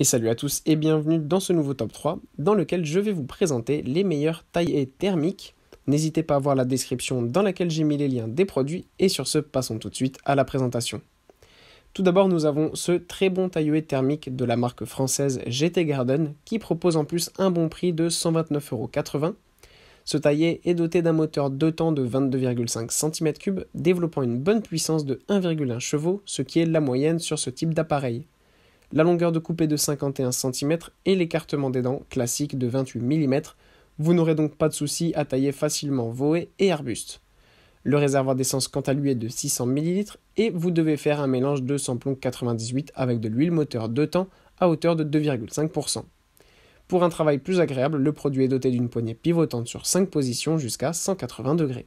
Et salut à tous et bienvenue dans ce nouveau top 3 dans lequel je vais vous présenter les meilleurs taillés thermiques. N'hésitez pas à voir la description dans laquelle j'ai mis les liens des produits et sur ce passons tout de suite à la présentation. Tout d'abord, nous avons ce très bon tailleur thermique de la marque française GT Garden qui propose en plus un bon prix de 129,80€. Ce taillet est doté d'un moteur de temps de 22,5 cm3 développant une bonne puissance de 1,1 chevaux, ce qui est la moyenne sur ce type d'appareil la longueur de coupe est de 51 cm et l'écartement des dents classique de 28 mm. Vous n'aurez donc pas de souci à tailler facilement vos et arbustes. Le réservoir d'essence quant à lui est de 600 ml et vous devez faire un mélange de samplon 98 avec de l'huile moteur de temps à hauteur de 2,5%. Pour un travail plus agréable, le produit est doté d'une poignée pivotante sur 5 positions jusqu'à 180 degrés.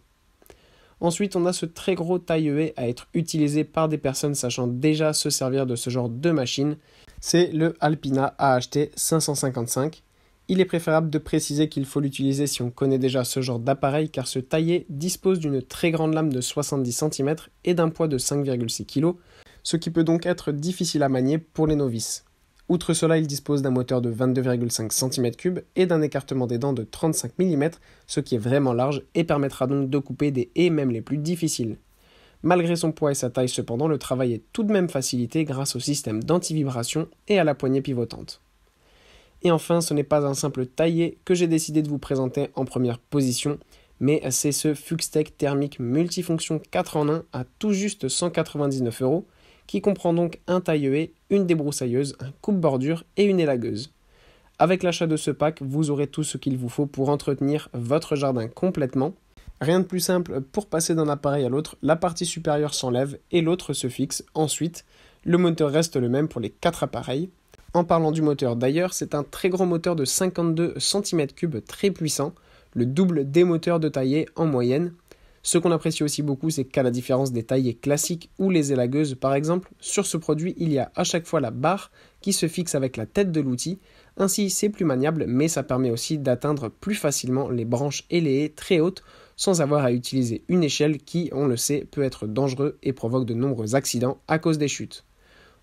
Ensuite, on a ce très gros taille e à être utilisé par des personnes sachant déjà se servir de ce genre de machine. C'est le Alpina AHT 555. Il est préférable de préciser qu'il faut l'utiliser si on connaît déjà ce genre d'appareil car ce taillé dispose d'une très grande lame de 70 cm et d'un poids de 5,6 kg, ce qui peut donc être difficile à manier pour les novices. Outre cela, il dispose d'un moteur de 22,5 cm3 et d'un écartement des dents de 35 mm, ce qui est vraiment large et permettra donc de couper des haies même les plus difficiles. Malgré son poids et sa taille cependant, le travail est tout de même facilité grâce au système d'anti-vibration et à la poignée pivotante. Et enfin, ce n'est pas un simple taillé que j'ai décidé de vous présenter en première position, mais c'est ce FUXTEC thermique multifonction 4 en 1 à tout juste 199 euros, qui comprend donc un tailleur e une débroussailleuse, un coupe-bordure et une élagueuse. Avec l'achat de ce pack, vous aurez tout ce qu'il vous faut pour entretenir votre jardin complètement. Rien de plus simple pour passer d'un appareil à l'autre, la partie supérieure s'enlève et l'autre se fixe. Ensuite, le moteur reste le même pour les quatre appareils. En parlant du moteur d'ailleurs, c'est un très gros moteur de 52 cm3 très puissant, le double des moteurs de taillé en moyenne. Ce qu'on apprécie aussi beaucoup, c'est qu'à la différence des taillés classiques ou les élagueuses par exemple, sur ce produit, il y a à chaque fois la barre qui se fixe avec la tête de l'outil. Ainsi, c'est plus maniable, mais ça permet aussi d'atteindre plus facilement les branches et les haies très hautes sans avoir à utiliser une échelle qui, on le sait, peut être dangereux et provoque de nombreux accidents à cause des chutes.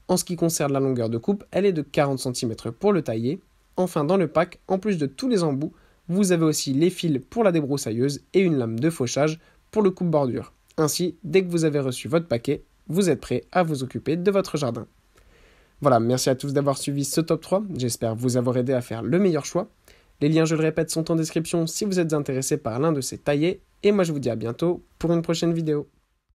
En ce qui concerne la longueur de coupe, elle est de 40 cm pour le tailler. Enfin, dans le pack, en plus de tous les embouts, vous avez aussi les fils pour la débroussailleuse et une lame de fauchage pour le coupe bordure. Ainsi, dès que vous avez reçu votre paquet, vous êtes prêt à vous occuper de votre jardin. Voilà, merci à tous d'avoir suivi ce top 3, j'espère vous avoir aidé à faire le meilleur choix. Les liens, je le répète, sont en description si vous êtes intéressé par l'un de ces taillés, et moi je vous dis à bientôt pour une prochaine vidéo.